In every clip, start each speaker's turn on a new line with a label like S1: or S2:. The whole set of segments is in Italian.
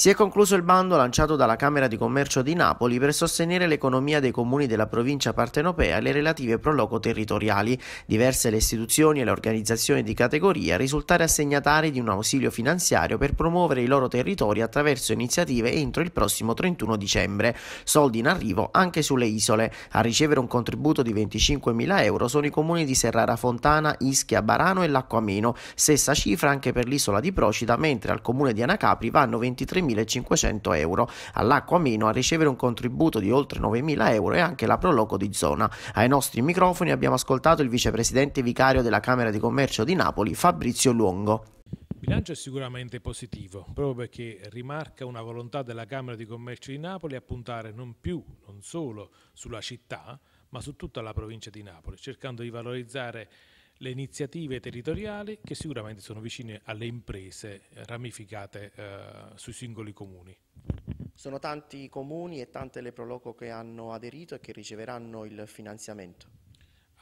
S1: Si è concluso il bando lanciato dalla Camera di Commercio di Napoli per sostenere l'economia dei comuni della provincia partenopea e le relative proloco territoriali. Diverse le istituzioni e le organizzazioni di categoria risultare assegnatari di un ausilio finanziario per promuovere i loro territori attraverso iniziative entro il prossimo 31 dicembre. Soldi in arrivo anche sulle isole. A ricevere un contributo di 25.000 euro sono i comuni di Serrara Fontana, Ischia, Barano e Lacquameno. Stessa cifra anche per l'isola di Procida, mentre al comune di Anacapri vanno 23.000 3.500 euro. All'Acqua Meno a ricevere un contributo di oltre 9.000 euro e anche la Proloco di zona. Ai nostri microfoni abbiamo ascoltato il vicepresidente vicario della Camera di Commercio di Napoli, Fabrizio Luongo.
S2: Il bilancio è sicuramente positivo, proprio perché rimarca una volontà della Camera di Commercio di Napoli a puntare non più, non solo sulla città, ma su tutta la provincia di Napoli, cercando di valorizzare le iniziative territoriali che sicuramente sono vicine alle imprese eh, ramificate eh, sui singoli comuni.
S1: Sono tanti i comuni e tante le Proloco che hanno aderito e che riceveranno il finanziamento.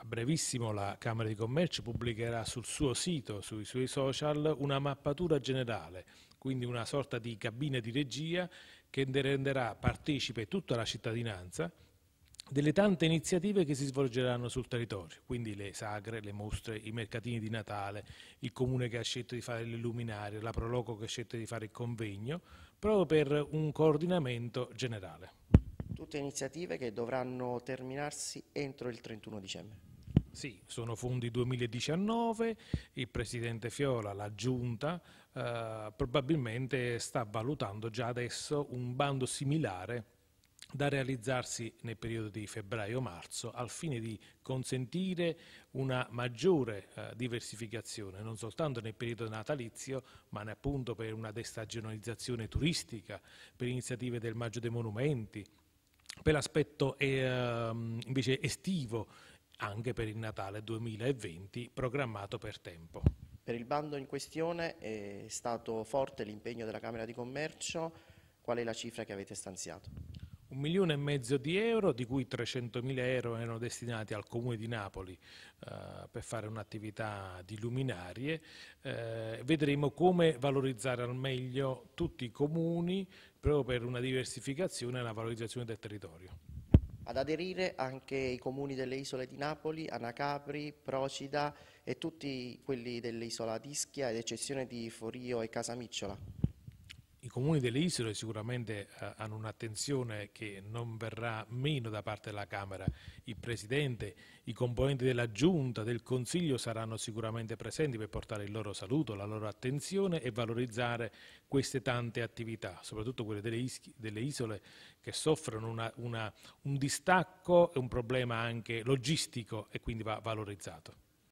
S2: A brevissimo la Camera di Commercio pubblicherà sul suo sito, sui suoi social, una mappatura generale, quindi una sorta di cabina di regia che renderà partecipe tutta la cittadinanza delle tante iniziative che si svolgeranno sul territorio, quindi le sagre, le mostre, i mercatini di Natale, il comune che ha scelto di fare le luminarie, la Proloco che ha scelto di fare il convegno, proprio per un coordinamento generale.
S1: Tutte iniziative che dovranno terminarsi entro il 31 dicembre.
S2: Sì, sono fondi 2019, il Presidente Fiola, la Giunta, eh, probabilmente sta valutando già adesso un bando similare da realizzarsi nel periodo di febbraio-marzo al fine di consentire una maggiore eh, diversificazione, non soltanto nel periodo natalizio, ma appunto per una destagionalizzazione turistica, per iniziative del Maggio dei Monumenti, per l'aspetto eh, ehm, invece estivo, anche per il Natale 2020 programmato per tempo.
S1: Per il bando in questione è stato forte l'impegno della Camera di Commercio, qual è la cifra che avete stanziato?
S2: Un milione e mezzo di euro, di cui 300.000 euro erano destinati al Comune di Napoli eh, per fare un'attività di luminarie. Eh, vedremo come valorizzare al meglio tutti i comuni proprio per una diversificazione e una valorizzazione del territorio.
S1: Ad aderire anche i comuni delle isole di Napoli, Anacapri, Procida e tutti quelli dell'isola d'Ischia, ad eccezione di Forio e Casamicciola
S2: comuni delle isole sicuramente eh, hanno un'attenzione che non verrà meno da parte della Camera. Il Presidente, i componenti della Giunta, del Consiglio saranno sicuramente presenti per portare il loro saluto, la loro attenzione e valorizzare queste tante attività, soprattutto quelle delle, ischi, delle isole che soffrono una, una, un distacco e un problema anche logistico e quindi va valorizzato.